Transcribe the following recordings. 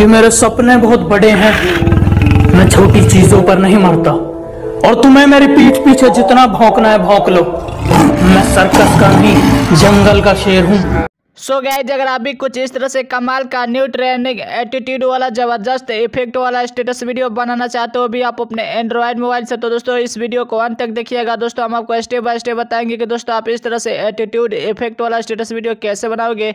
कि मेरे सपने बहुत बड़े हैं मैं छोटी चीजों पर नहीं मरता और तुम्हें मेरी पीठ पीछे जितना भौंकना है भौंक लो मैं सर्कस का नहीं जंगल का शेर हूँ सो so गैज अगर आप भी कुछ इस तरह से कमाल का न्यू ट्रेंडिंग एटीट्यूड वाला जबरदस्त इफेक्ट वाला स्टेटस वीडियो बनाना चाहते हो भी आप अपने एंड्रॉयड मोबाइल से तो दोस्तों इस वीडियो को अंत तक देखिएगा दोस्तों हम आपको स्टेप बाय स्टेप बताएंगे कि दोस्तों आप इस तरह से एटीट्यूड इफेक्ट वाला स्टेटस वीडियो कैसे बनाओगे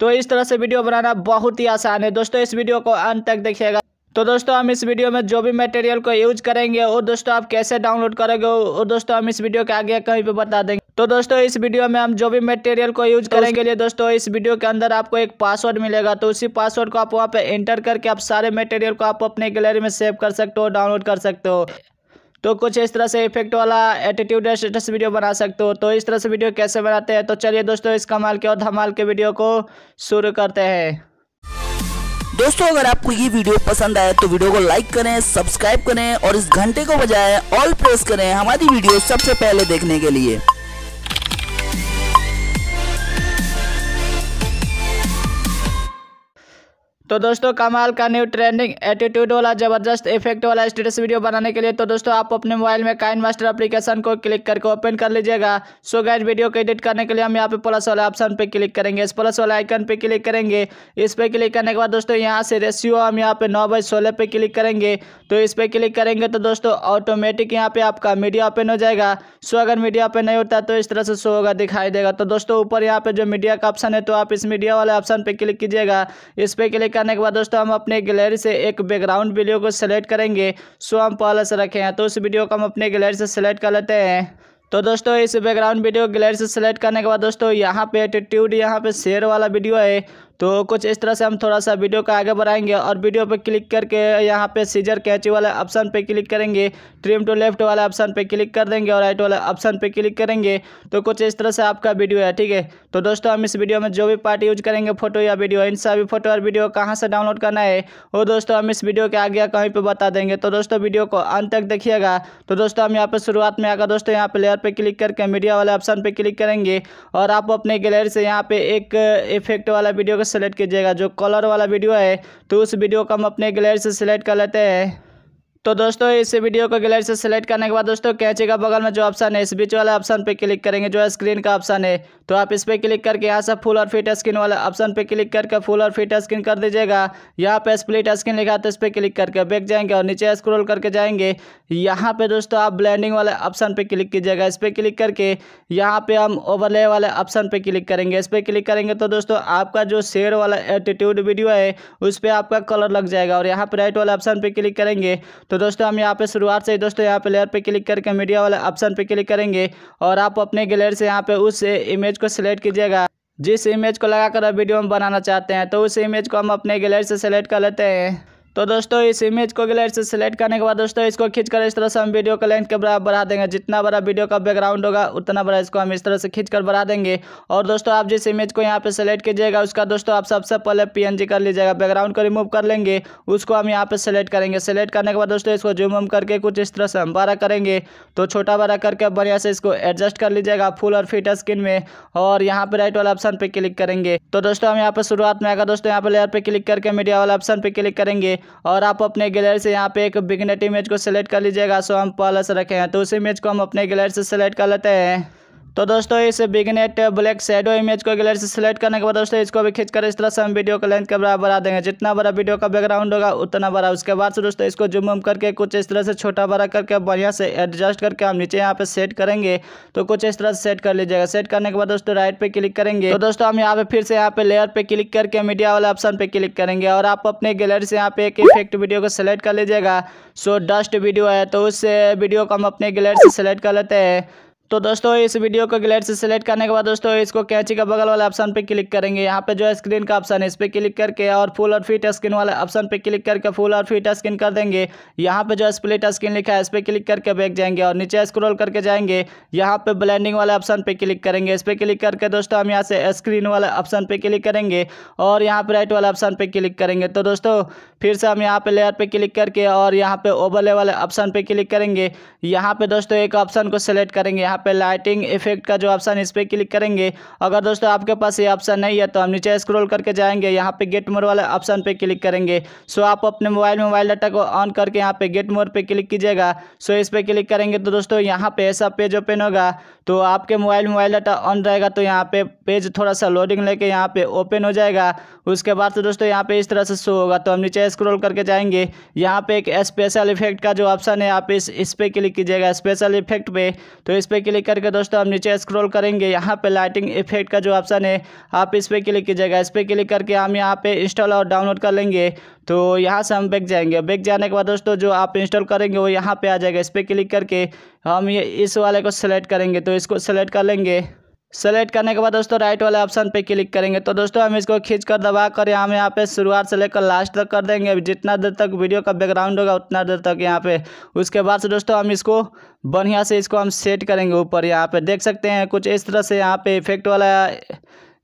तो इस तरह से वीडियो बनाना बहुत ही आसान है दोस्तों इस वीडियो को अंत तक देखिएगा तो दोस्तों हम इस वीडियो में जो भी मटेरियल को यूज करेंगे और दोस्तों आप कैसे डाउनलोड करेंगे वो दोस्तों हम इस वीडियो के आगे कहीं पे बता देंगे तो दोस्तों इस वीडियो में हम जो भी मटेरियल को यूज करेंगे लिए दोस्तों इस वीडियो के अंदर आपको एक पासवर्ड मिलेगा तो उसी पासवर्ड को आप वहाँ पे एंटर करके आप सारे मटेरियल को आप अपने गैलरी में सेव कर सकते हो डाउनलोड कर सकते हो तो कुछ इस तरह से इफेक्ट वाला एटीट्यूड स्टेटस वीडियो बना सकते हो तो इस तरह से वीडियो कैसे बनाते हैं तो चलिए दोस्तों इस कमाल के और धमाल के वीडियो को शुरू करते हैं दोस्तों अगर आपको ये वीडियो पसंद आए तो वीडियो को लाइक करें सब्सक्राइब करें और इस घंटे को बजाय ऑल प्रेस करें हमारी वीडियो सबसे पहले देखने के लिए तो दोस्तों कमाल का न्यू ट्रेंडिंग एटीट्यूड वाला जबरदस्त इफेक्ट वाला स्टेटस वीडियो बनाने के लिए तो दोस्तों आप अपने मोबाइल में काइन मास्टर अपलीकेशन को क्लिक करके ओपन कर लीजिएगा सो गाइज वीडियो को एडिट करने के लिए हम यहाँ पे प्लस वाला ऑप्शन पे क्लिक करेंगे इस प्लस वाला आइकन पे क्लिक करेंगे इस पर क्लिक करने के बाद दोस्तों यहाँ से रेशियो हम यहाँ पे नौ बाई सोलह पे क्लिक करेंगे तो इस पर क्लिक करेंगे तो दोस्तों ऑटोमेटिक यहाँ पे आपका मीडिया ओपन हो जाएगा सो अगर मीडिया ओपन नहीं होता तो इस तरह से शो होगा दिखाई देगा तो दोस्तों ऊपर यहाँ पे जो मीडिया का ऑप्शन है तो आप इस मीडिया वाले ऑप्शन पे क्लिक कीजिएगा इस पर क्लिक करने के बाद दोस्तों हम अपने गैलरी से एक बैकग्राउंड वीडियो को सेलेक्ट करेंगे सो हम पहले से रखे हैं तो उस वीडियो को हम अपने गैलरी से सेलेक्ट कर लेते हैं तो दोस्तों इस बैकग्राउंड वीडियो गैलरी से सेलेक्ट करने के बाद दोस्तों यहाँ पे एटीट्यूड यहाँ पे शेयर वाला वीडियो है तो कुछ इस तरह से हम थोड़ा सा वीडियो का आगे बढ़ाएंगे और वीडियो पर क्लिक करके यहाँ पे सीजर कैची वाले ऑप्शन पे क्लिक करेंगे ट्रिम टू लेफ्ट वाले ऑप्शन पे क्लिक कर देंगे और राइट वाले ऑप्शन पे क्लिक करेंगे तो कुछ इस तरह से आपका वीडियो है ठीक है तो दोस्तों हम इस वीडियो में जो भी पार्ट यूज करेंगे फोटो या वीडियो इन सभी फोटो और वीडियो कहाँ से डाउनलोड करना है वो दोस्तों हम इस वीडियो के आगे कहीं पर बता देंगे तो दोस्तों वीडियो को अंत तक देखिएगा तो दोस्तों हम यहाँ पर शुरुआत में आकर दोस्तों यहाँ पर लेयर पर क्लिक करके मीडिया वाले ऑप्शन पर क्लिक करेंगे और आप अपने गैलरी से यहाँ पे एक इफेक्ट वाला वीडियो सेलेक्ट कीजिएगा जो कलर वाला वीडियो है तो उस वीडियो को हम अपने गैलरी से सेलेक्ट कर लेते हैं तो दोस्तों इस वीडियो को गैलरी से सेलेक्ट करने के बाद दोस्तों कैचे का बगल में जो ऑप्शन है इस बीच वाले ऑप्शन पे क्लिक करेंगे जो स्क्रीन का ऑप्शन है तो आप इस पर क्लिक करके यहाँ से फुल और फिट स्क्रीन वाले ऑप्शन पे क्लिक करके फुल और फिट स्क्रीन कर दीजिएगा यहाँ पे स्प्लिट स्क्रीन लिखा तो इस पर क्लिक करके बैक जाएंगे और नीचे स्क्रोल करके जाएंगे यहाँ पे दोस्तों आप ब्लैंडिंग वाले ऑप्शन पर क्लिक कीजिएगा इस पर क्लिक करके यहाँ पे हम ओवरले वाले ऑप्शन पर क्लिक करेंगे इस पर क्लिक करेंगे तो दोस्तों आपका जो शेयर वाला एटीट्यूड वीडियो है उस पर आपका कलर लग जाएगा और यहाँ पर राइट वाले ऑप्शन पर क्लिक करेंगे तो तो दोस्तों हम यहाँ पे शुरुआत से ही दोस्तों यहाँ पे लेयर पे क्लिक करके मीडिया वाले ऑप्शन पे क्लिक करेंगे और आप अपने गैलरी से यहाँ पे उस इमेज को सिलेक्ट कीजिएगा जिस इमेज को लगाकर वीडियो हम बनाना चाहते हैं तो उस इमेज को हम अपने गैलरी से सेलेक्ट कर लेते हैं तो दोस्तों इस इमेज को गलेट से सिलेक्ट करने के बाद दोस्तों इसको खींचकर इस तरह से हम वीडियो का लेंथ के बराबर बढ़ा देंगे जितना बड़ा वीडियो का बैकग्राउंड होगा उतना बड़ा इसको हम इस तरह से खींच कर बढ़ा देंगे और दोस्तों आप जिस इमेज को यहाँ पर सेलेक्ट कीजिएगा उसका दोस्तों आप सबसे पहले पी कर लीजिएगा बैकग्राउंड को रिमूव कर लेंगे उसको हम यहाँ पर सेलेक्ट करेंगे सेलेक्ट करने के बाद दोस्तों इसको जूम वूम करके कुछ इस तरह से हम बड़ा करेंगे तो छोटा बड़ा करके बढ़िया से इसको एडजस्ट कर लीजिएगा फुल और फिट स्क्रीन में और यहाँ पर राइट वाला ऑप्शन पर क्लिक करेंगे तो दोस्तों हम यहाँ पर शुरुआत में आएगा दोस्तों यहाँ पर लेयर पर क्लिक करके मीडिया वाला ऑप्शन पर क्लिक करेंगे और आप अपने गैलरी से यहाँ पे एक बिगनेट इमेज को सेलेक्ट कर लीजिएगा सो हम प्लस रखे हैं तो उस इमेज को हम अपने गैलरी से सेलेक्ट कर लेते हैं तो दोस्तों इस बिगनेट ब्लैक शेडो इमेज को गैलरी से सिलेक्ट करने के बाद दोस्तों इसको भी खींचकर इस तरह से हम वीडियो का लेंथ के बराबर बढ़ा देंगे जितना बड़ा वीडियो का बैकग्राउंड होगा उतना बड़ा उसके बाद से दोस्तों इसको जुम उम करके कुछ इस तरह से छोटा बड़ा करके बढ़िया से एडजस्ट करके हम नीचे यहाँ पे सेट करेंगे तो कुछ इस तरह से सेट कर लीजिएगा सेट करने के बाद दोस्तों राइट पे क्लिक करेंगे तो दोस्तों हम यहाँ पे फिर से यहाँ पे लेयर पे क्लिक करके मीडिया वाले ऑप्शन पे क्लिक करेंगे और आप अपने गैलरी से यहाँ पे एक इफेक्ट वीडियो को सिलेक्ट कर लीजिएगा सो डस्ट वीडियो है तो उस वीडियो को हम अपने गैलरी से सिलेक्ट कर लेते हैं तो दोस्तों इस वीडियो को ग्लेट से सिलेक्ट करने के बाद दोस्तों इसको कैंची का बगल वाले ऑप्शन पे क्लिक करेंगे यहाँ पे जो है स्क्रीन का ऑप्शन है इस पर क्लिक करके और फुल और फिट स्क्रीन वाले ऑप्शन पे क्लिक करके फुल और फिट स्क्रीन कर देंगे यहाँ पे जो स्प्लिट स्क्रीन लिखा है इस पर क्लिक करके बैक जाएंगे और नीचे स्क्रोल करके जाएंगे यहाँ पे ब्लैंडिंग वाले ऑप्शन पर क्लिक करेंगे इस पर क्लिक करके दोस्तों हम यहाँ से स्क्रीन वाले ऑप्शन पर क्लिक करेंगे और यहाँ पर राइट वाले ऑप्शन पर क्लिक करेंगे तो दोस्तों फिर से हम यहाँ पे लेयर पे क्लिक करके और यहाँ पे ओवरले वाले ऑप्शन पर क्लिक करेंगे यहाँ पे दोस्तों एक ऑप्शन को सिलेक्ट करेंगे यहाँ यहाँ पे लाइटिंग इफेक्ट का जो ऑप्शन इस पर क्लिक करेंगे अगर दोस्तों आपके पास ये ऑप्शन नहीं है तो हम नीचे स्क्रॉल करके जाएंगे यहाँ पे गेट मोर वाले ऑप्शन पे क्लिक करेंगे सो आप अपने मोबाइल मोबाइल डाटा को ऑन करके यहाँ पे गेट मोर पे क्लिक कीजिएगा सो इस पर क्लिक करेंगे तो दोस्तों यहाँ पे ऐसा पेज ओपन होगा तो आपके मोबाइल मोबाइल डाटा ऑन रहेगा तो यहाँ पे पेज थोड़ा सा लोडिंग लेके यहाँ पे ओपन हो जाएगा उसके बाद तो दोस्तों यहाँ पे इस तरह से शो होगा तो हम नीचे स्क्रॉल करके जाएंगे यहाँ पे एक स्पेशल इफेक्ट का जो ऑप्शन है आप इस इस पर क्लिक कीजिएगा स्पेशल इफेक्ट पे तो इस पर क्लिक करके दोस्तों आप नीचे स्क्रॉल करेंगे यहाँ पे लाइटिंग इफेक्ट का जो ऑप्शन है आप इस पर क्लिक कीजिएगा इस पर क्लिक करके हम यहाँ पे इंस्टॉल और डाउनलोड कर लेंगे तो यहाँ से हम बैक जाएंगे बैक जाने के बाद दोस्तों जो आप इंस्टॉल करेंगे वो यहाँ पर आ जाएगा इस पर क्लिक करके हम ये इस वाले को सेलेक्ट करेंगे तो इसको सेलेक्ट कर लेंगे सेलेक्ट करने के बाद दोस्तों राइट वाले ऑप्शन पे क्लिक करेंगे तो दोस्तों हम इसको खींच कर दबा कर हम यहाँ पे शुरुआत से लेकर लास्ट तक कर देंगे जितना देर तक वीडियो का बैकग्राउंड होगा उतना देर तक यहाँ पे उसके बाद से दोस्तों हम इसको बढ़िया से इसको हम सेट करेंगे ऊपर यहाँ पे देख सकते हैं कुछ इस तरह से यहाँ पे इफेक्ट वाला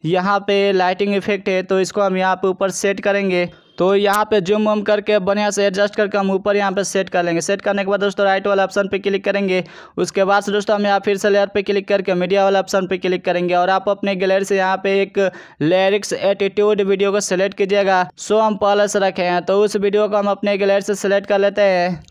यहाँ पे लाइटिंग इफेक्ट है तो इसको हम यहाँ पे ऊपर सेट करेंगे तो यहाँ पे जूम वूम करके बढ़िया से एडजस्ट करके हम ऊपर यहाँ पे सेट कर लेंगे सेट करने के बाद दोस्तों राइट वाला ऑप्शन पे क्लिक करेंगे उसके बाद से दोस्तों हम यहाँ फिर से लेयर पे क्लिक करके मीडिया वाला ऑप्शन पे क्लिक करेंगे और आप अपने गैलरी से यहाँ पे एक लिरिक्स एटीट्यूड वीडियो को सिलेक्ट कीजिएगा सो हम पहले से रखे हैं तो उस वीडियो को हम अपने गैलरी से सेलेक्ट कर लेते हैं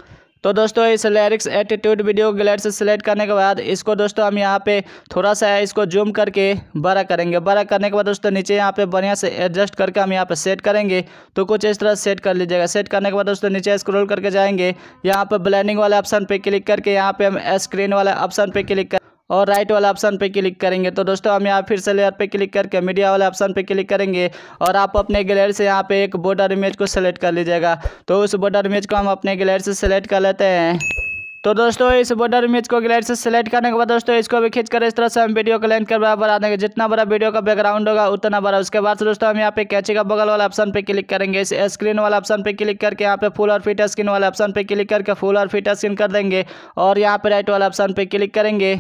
तो दोस्तों इस लिरिक्स एटीट्यूड वीडियो गलेट से सिलेक्ट करने के बाद इसको दोस्तों हम यहाँ पे थोड़ा सा इसको जूम करके बड़ा करेंगे बड़ा करने के बाद दोस्तों नीचे यहाँ पे बढ़िया से एडजस्ट करके हम यहाँ पे सेट करेंगे तो कुछ इस तरह सेट कर लीजिएगा सेट करने के बाद दोस्तों नीचे स्क्रोल करके जाएंगे यहाँ पर ब्लैंडिंग वाले ऑप्शन पर क्लिक करके यहाँ पे हम स्क्रीन वाले ऑप्शन पर क्लिक कर और राइट वाला ऑप्शन पे क्लिक करेंगे तो दोस्तों हम यहाँ फिर से लेयर पे क्लिक करके मीडिया वाले ऑप्शन पे क्लिक करेंगे और आप अपने गैलरी से यहाँ पे एक बॉर्डर इमेज को सेलेक्ट कर लीजिएगा तो उस बॉर्डर इमेज को हम अपने गैलरी से सेलेक्ट कर लेते हैं तो दोस्तों इस बॉर्डर इमेज को गैलरी से सेलेक्ट करने के बाद दोस्तों इसको भी खींच कर इस तरह से हम वीडियो को लेंथ कर बराबर आ देंगे जितना बड़ा वीडियो का बैकग्राउंड होगा उतना बड़ा उसके बाद से दोस्तों हम यहाँ पे कैची का बगल वाला ऑप्शन पे क्लिक करेंगे इस स्क्रीन वाला ऑप्शन पे क्लिक करके यहाँ पे फुल और फिट स्क्रीन वाला ऑप्शन पे क्लिक करके फुल और फिट स्क्रीन कर देंगे और यहाँ पे राइट वाला ऑप्शन पे क्लिक करेंगे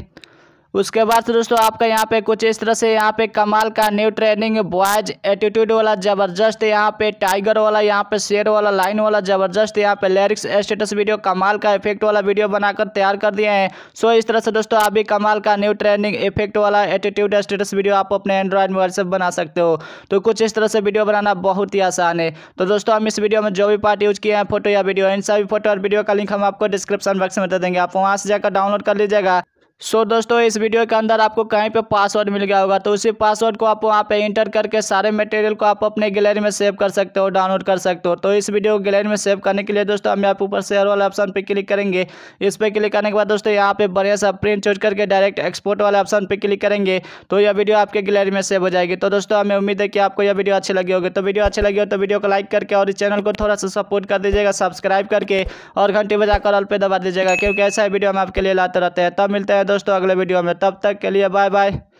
उसके बाद दोस्तों आपका यहाँ पे कुछ इस तरह से यहाँ पे कमाल का न्यू ट्रेनिंग बॉयज एटीट्यूड वाला ज़बरदस्त यहाँ पे टाइगर वाला यहाँ पे शेर वाला लाइन वाला ज़बरदस्त यहाँ पे लिरिक्स स्टेटस वीडियो कमाल का इफेक्ट वाला वीडियो बनाकर तैयार कर दिए हैं सो इस तरह से दोस्तों आप भी कमाल का न्यू ट्रेनिंग इफेक्ट वाला एटीट्यूड स्टेटस वीडियो आप अपने एंड्रॉयड मोबाइल से बना सकते हो तो कुछ इस तरह से वीडियो बनाना बहुत ही आसान है तो दोस्तों हम इस वीडियो में जो भी पार्ट यूज किए हैं फोटो या वीडियो इन सभी फोटो और वीडियो का लिंक हम आपको डिस्क्रिप्शन बॉक्स में दे देंगे आप वहाँ से जाकर डाउनलोड कर लीजिएगा सो so, दोस्तों इस वीडियो के अंदर आपको कहीं पे पासवर्ड मिल गया होगा तो उसी पासवर्ड को आप वहाँ पे इंटर करके सारे मटेरियल को आप अपने गैलरी में सेव कर सकते हो डाउनलोड कर सकते हो तो इस वीडियो को गैलरी में सेव करने के लिए दोस्तों हम यहाँ ऊपर शेयर वाले ऑप्शन पे क्लिक करेंगे इस पर क्लिक करने के बाद दोस्तों यहाँ पे बढ़िया सा प्रिंट चूज करके डायरेक्ट एक्सपोर्ट वाले ऑप्शन पर क्लिक करेंगे तो यह वीडियो आपके गैलरी में सेव हो जाएगी तो दोस्तों हमें उम्मीद है कि आपको यह वीडियो अच्छी लगी होगी तो वीडियो अच्छी लगी हो तो वीडियो को लाइक करके और इस चैनल को थोड़ा सा सपोर्ट कर दीजिएगा सब्सक्राइब करके और घंटी बजाकर ऑल पे दबा दीजिएगा क्योंकि ऐसा वीडियो हम आपके लिए लाते रहते हैं तब मिलते हैं दोस्तों अगले वीडियो में तब तक के लिए बाय बाय